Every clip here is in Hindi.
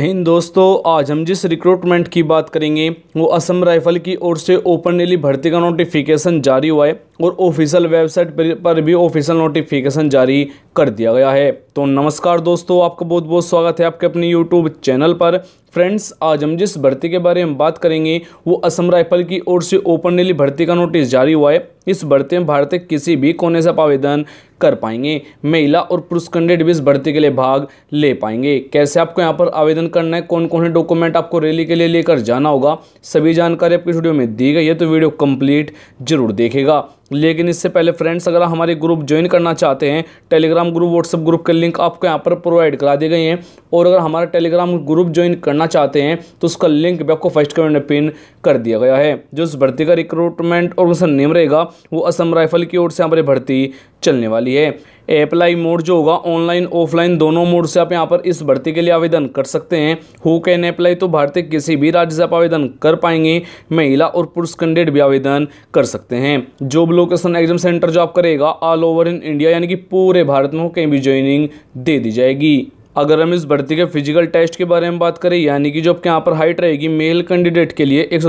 हिंद दोस्तों आज हम जिस रिक्रूटमेंट की बात करेंगे वो असम राइफल की ओर से ओपनली भर्ती का नोटिफिकेशन जारी हुआ है और ऑफिशियल वेबसाइट पर भी ऑफिशियल नोटिफिकेशन जारी कर दिया गया है तो नमस्कार दोस्तों आपका बहुत बहुत स्वागत है आपके अपने यूट्यूब चैनल पर फ्रेंड्स आज हम जिस भर्ती के बारे में बात करेंगे वो असम राइफल की ओर से ओपन डेली भर्ती का नोटिस जारी हुआ है इस भर्ती में भारत के किसी भी कोने से आप आवेदन कर पाएंगे महिला और पुरुष कैंडिडेट भी इस भर्ती के लिए भाग ले पाएंगे कैसे आपको यहाँ पर आवेदन करना है कौन कौन से डॉक्यूमेंट आपको रैली के लिए लेकर जाना होगा सभी जानकारी आपकी वीडियो में दी गई है तो वीडियो कम्प्लीट जरूर देखेगा लेकिन इससे पहले फ्रेंड्स अगर आप हमारे ग्रुप ज्वाइन करना चाहते हैं टेलीग्राम ग्रुप व्हाट्सअप ग्रुप के लिंक आपको यहाँ पर प्रोवाइड करा दिए गए हैं और अगर हमारा टेलीग्राम ग्रुप ज्वाइन करना चाहते हैं तो उसका लिंक भी आपको फर्स्ट कमेंट में पिन कर दिया गया है जो उस भर्ती का रिक्रूटमेंट और उसका नेम रहेगा वो असम राइफल की ओर से यहाँ पर भर्ती चलने वाली है अप्लाई मोड जो होगा ऑनलाइन ऑफलाइन दोनों मोड से आप यहाँ पर इस भर्ती के लिए आवेदन कर सकते हैं हु कैन अप्लाई तो भारतीय किसी भी राज्य से आप आवेदन कर पाएंगे महिला और पुरुष कैंडिडेट भी आवेदन कर सकते हैं जॉब लोकेशन एग्जाम सेंटर जो आप करेगा ऑल ओवर इन इंडिया यानी कि पूरे भारत में कहीं भी ज्वाइनिंग दे दी जाएगी अगर हम इस भर्ती के फिजिकल टेस्ट के बारे में बात करें यानी कि जो आपके यहाँ पर हाइट रहेगी मेल कैंडिडेट के लिए एक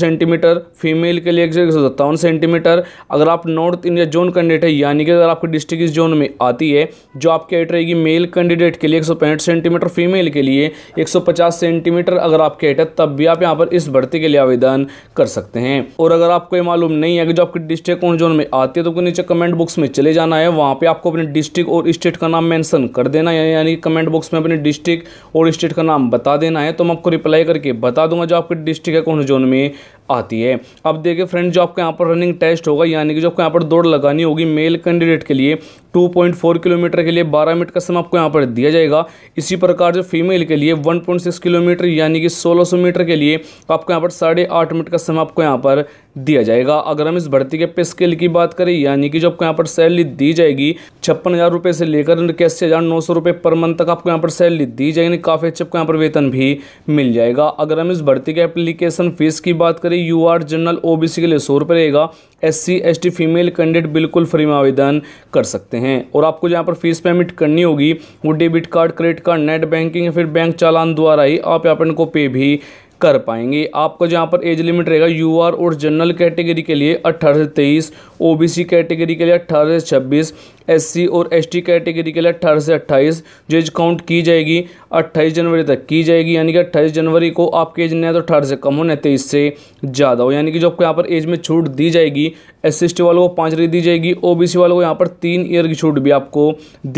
सेंटीमीटर फीमेल के लिए एक सेंटीमीटर अगर आप नॉर्थ इंडिया जोन कैंडिडेट है यानी कि अगर आपकी डिस्ट्रिक्ट इस जोन में आती है जो आपकी हाइट रहेगी मेल कैंडिडेट के लिए एक सेंटीमीटर फीमेल के लिए एक सेंटीमीटर अगर आपकी हाइट है तब भी आप यहाँ पर इस भर्ती के लिए आवेदन कर सकते हैं और अगर आपको ये मालूम नहीं है कि जो आपकी डिस्ट्रिक्ट कौन जोन में आती है तो नीचे कमेंट बॉक्स में चले जाना है वहाँ पर आपको अपने डिस्ट्रिक्ट और स्टेट का नाम मैंसन कर देना यानी कमेंट बॉक्स में अपने डिस्ट्रिक्ट और स्टेट का नाम बता देना है तो मैं आपको रिप्लाई करके बता दूंगा जो आपके डिस्ट्रिक्ट है कौन जोन में आती है अब देखिए फ्रेंड जो आपका यहाँ पर रनिंग टेस्ट होगा यानी कि जो आपको यहाँ पर दौड़ लगानी होगी मेल कैंडिडेट के लिए 2.4 किलोमीटर के लिए 12 मिनट का समय आपको यहाँ पर दिया जाएगा इसी प्रकार जो फीमेल के लिए 1.6 किलोमीटर यानी कि 1600 मीटर के लिए आपको यहाँ पर साढ़े आठ मिनट का समय आपको यहाँ पर दिया जाएगा अगर हम इस भर्ती के पे स्केल की बात करें यानी कि जो आपको यहाँ पर सैलरी दी जाएगी छप्पन हज़ार रुपये से लेकर इक्यासी हज़ार नौ सौ रुपये पर मंथ तक आपको यहाँ पर सैलरी दी जाएगी काफ़ी अच्छे आपको यहाँ पर वेतन भी मिल जाएगा अगर हम इस भर्ती के एप्लीकेशन फीस की बात करें यू आर जनरल ओ के लिए सौ रुपये रहेगा S C S female candidate बिल्कुल फ्री में आवेदन कर सकते हैं और आपको जहाँ पर फीस पेमेंट करनी होगी वो debit card credit card net banking या फिर बैंक चालान द्वारा ही आप यहाँ पर इनको पे भी कर पाएंगे आपका जहाँ पर एज लिमिट रहेगा यू आर और जनरल कैटेगरी के लिए अट्ठारह से तेईस ओ बी सी कैटेगरी के लिए अट्ठारह से छब्बीस एस सी और एस टी कैटेगरी के लिए अट्ठारह से अट्ठाईस जो एज काउंट की जाएगी अट्ठाईस जनवरी तक की जाएगी यानी कि अट्ठाईस जनवरी को आपकी एज नहीं है तो अठारह से कम हो नहीं तेईस से ज़्यादा हो यानी कि जो आपको यहाँ पर एज में छूट दी जाएगी एस सी एस टी वालों को पाँच रेट दी जाएगी ओ बी सी वालों को यहाँ पर तीन ईयर की छूट भी आपको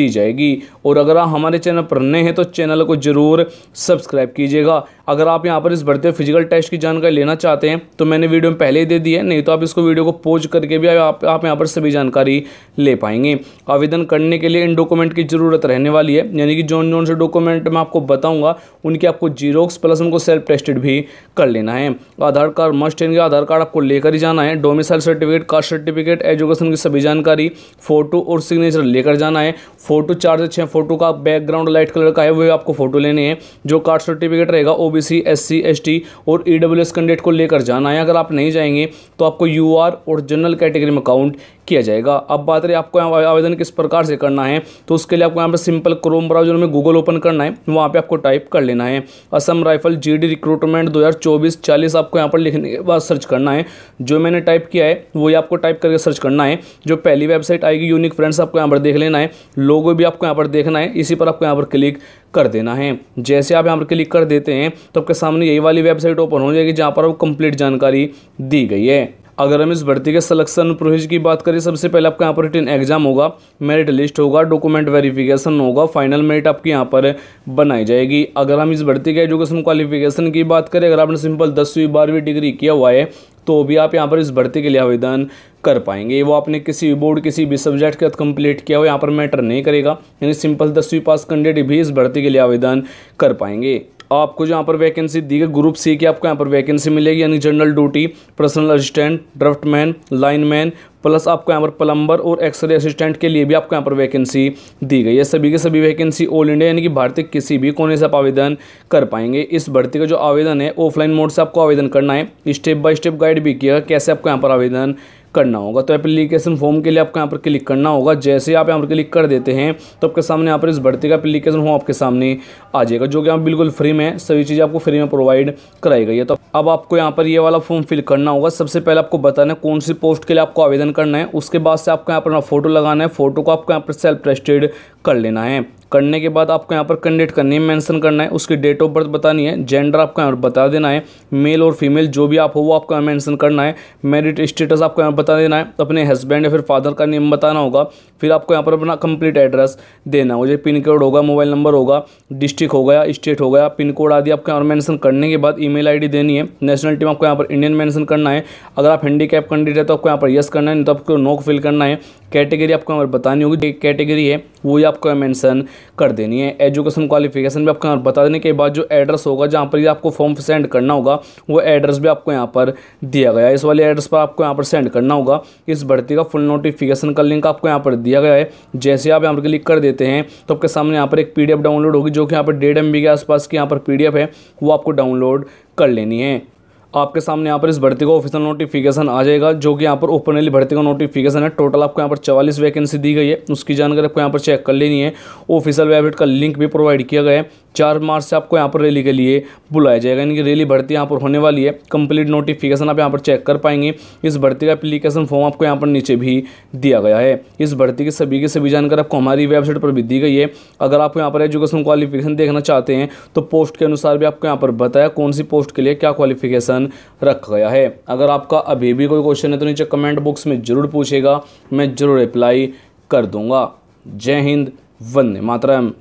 दी जाएगी और अगर आप हमारे चैनल पर नए हैं तो चैनल को ज़रूर सब्सक्राइब कीजिएगा अगर आप यहाँ पर इस बढ़ते फिजिकल टेस्ट की जानकारी लेना चाहते हैं तो मैंने वीडियो में पहले ही दे दी है नहीं तो आप इसको वीडियो को पोज करके भी आप आप यहाँ पर सभी जानकारी ले पाएंगे आवेदन करने के लिए इन डॉक्यूमेंट की ज़रूरत रहने वाली है यानी कि जो जो से डॉक्यूमेंट मैं आपको बताऊँगा उनकी आपको जीरोक्स प्लस उनको सेल्फ टेस्टेड भी कर लेना है आधार कार्ड मस्ट है आधार कार्ड आपको लेकर ही जाना है domicile certificate caste certificate education की सभी जानकारी फोटो और सिग्नेचर लेकर जाना है फोटो चार से छः फोटो का बैकग्राउंड लाइट कलर का है वह आपको फोटो लेने हैं जो कास्ट सर्टिफिकेट रहेगा ओबीसी एससी एसटी और ईडब्ल्यूएस e कैंडिडेट को लेकर जाना है अगर आप नहीं जाएंगे तो आपको यूआर और जनरल कैटेगरी में काउंट किया जाएगा अब बात रही आपको आवेदन किस प्रकार से करना है तो उसके लिए आपको यहाँ पर सिंपल क्रोम ब्राउजर में गूगल ओपन करना है वहाँ पे आपको टाइप कर लेना है Assam rifle G D recruitment दो हज़ार चौबीस चालीस आपको यहाँ पर लिखने के बाद सर्च करना है जो मैंने टाइप किया है वही आपको टाइप करके सर्च करना है जो पहली वेबसाइट आएगी यूनिक फ्रेंड्स आपको यहाँ पर देख लेना है लोगो भी आपको यहाँ पर देखना है इसी पर आपको यहाँ पर क्लिक कर देना है जैसे आप यहाँ पर क्लिक कर देते हैं तो आपके सामने यही वाली वेबसाइट ओपन हो जाएगी जहाँ पर आपको कंप्लीट जानकारी दी गई है अगर हम इस भर्ती के सलेक्शन प्रोसेस की बात करें सबसे पहले आपका यहाँ पर रिटर्न एग्जाम होगा मेरिट लिस्ट होगा डॉक्यूमेंट वेरिफिकेशन होगा फाइनल मेरिट आपकी यहाँ पर बनाई जाएगी अगर हम इस भर्ती के एजुकेशन क्वालिफिकेशन की बात करें अगर आपने सिंपल दसवीं बारहवीं डिग्री किया हुआ है तो भी आप यहाँ पर इस भर्ती के लिए आवेदन कर पाएंगे वो आपने किसी बोर्ड किसी भी सब्जेक्ट के साथ कंप्लीट किया हो यहाँ पर मैटर नहीं करेगा यानी सिंपल दसवीं पास कैंडिडेट भी इस भर्ती के लिए आवेदन कर पाएंगे आपको यहाँ पर वैकेंसी दी गई ग्रुप सी की आपको यहाँ पर वैकेंसी मिलेगी यानी general duty personal assistant draftman lineman plus आपको यहाँ पर प्लम्बर और एक्सरे असिस्टेंट के लिए भी आपको यहाँ पर वैकेंसी दी गई है सभी के सभी वैकेंसी ऑल इंडिया यानी कि भारत के किसी भी कोने से आप आवेदन कर पाएंगे इस भर्ती का जो आवेदन है ऑफलाइन मोड से आपको आवेदन करना है स्टेप बाय स्टेप गाइड भी किया कैसे आपको यहाँ पर आवेदन करना होगा तो एप्लीकेशन फॉर्म के लिए आपको यहाँ पर क्लिक करना होगा जैसे आप यहाँ पर क्लिक कर देते हैं तो आपके सामने यहाँ पर इस भर्ती का एप्लीकेशन फॉर्म आपके सामने आ जाएगा जो कि आप बिल्कुल फ्री में सभी चीज़ें आपको फ्री में प्रोवाइड कराई गई है तो अब आपको यहाँ पर ये वाला फॉर्म फिल करना होगा सबसे पहले आपको बताना है कौन सी पोस्ट के लिए आपको आवेदन करना है उसके बाद से आपको यहाँ पर फोटो लगाना है फोटो को आपको यहाँ पर सेल्फ रजिस्टर्ड कर लेना है करने के बाद आपको यहाँ पर कैंडिडेट का नेम मेंशन करना है उसकी डेट ऑफ बर्थ बतानी है जेंडर आपको यहाँ पर बता देना है मेल और फीमेल जो भी आप हो वो आपको यहाँ मैंसन करना है मेरिट स्टेटस आपको यहाँ बता देना है अपने हस्बैंड या फिर फादर का नेम बताना होगा फिर आपको यहाँ पर अपना कंप्लीट एड्रेस देना हो जैसे पिन कोड होगा मोबाइल नंबर होगा डिस्ट्रिक्ट हो गया स्टेट हो गया पिन कोड आदि आपको यहाँ पर मैंसन करने के बाद ई मेल देनी है नेशनल टीम आपको यहाँ पर इंडियन मैंसन करना है अगर आप कैप कैंडिडेट है तो आपको यहाँ पर यस करना है नहीं तो आपको नोक फिल करना है कैटेगरी आपको यहाँ पर बतानी होगी कैटेगरी है वो ही आपको मैंसन कर देनी है एजुकेशन क्वालिफिकेशन भी आपको बता देने के बाद जो एड्रेस होगा जहाँ पर आपको फॉर्म सेंड करना होगा वो एड्रेस भी आपको यहाँ पर दिया गया है इस वाले एड्रेस पर आपको यहाँ पर सेंड करना होगा इस भर्ती का फुल नोटिफिकेशन का लिंक आपको यहाँ पर दिया गया है जैसे आप यहाँ पर क्लिक कर देते हैं तो आपके सामने यहाँ पर एक पी डाउनलोड होगी जो कि यहाँ पर डेढ़ एम के आसपास की यहाँ पर पी है वो आपको डाउनलोड कर लेनी है आपके सामने यहाँ पर इस भर्ती का ऑफिशियल नोटिफिकेशन आ जाएगा जो कि यहाँ पर ओपन वाली भर्ती का नोटिफिकेशन है टोटल आपको यहाँ पर चवालीस वैकेंसी दी गई है उसकी जानकारी आपको यहाँ पर चेक कर लेनी है ऑफिशियल वेबसाइट का लिंक भी प्रोवाइड किया गया है चार मार्च से आपको यहाँ पर रैली के लिए बुलाया जाएगा यानी कि रैली भर्ती यहाँ पर होने वाली है कंप्लीट नोटिफिकेशन आप यहाँ पर चेक कर पाएंगे इस भर्ती का अप्लीकेशन फॉर्म आपको यहाँ पर नीचे भी दिया गया है इस भर्ती की सभी की सभी जानकारी आपको हमारी वेबसाइट पर भी दी गई है अगर आप यहाँ पर एजुकेशन क्वालिफिकेशन देखना चाहते हैं तो पोस्ट के अनुसार भी आपको यहाँ पर बताया कौन सी पोस्ट के लिए क्या क्वालिफिकेशन रखा गया है अगर आपका अभी भी कोई क्वेश्चन है तो नीचे कमेंट बॉक्स में ज़रूर पूछेगा मैं ज़रूर रिप्लाई कर दूंगा जय हिंद वंदे मातरम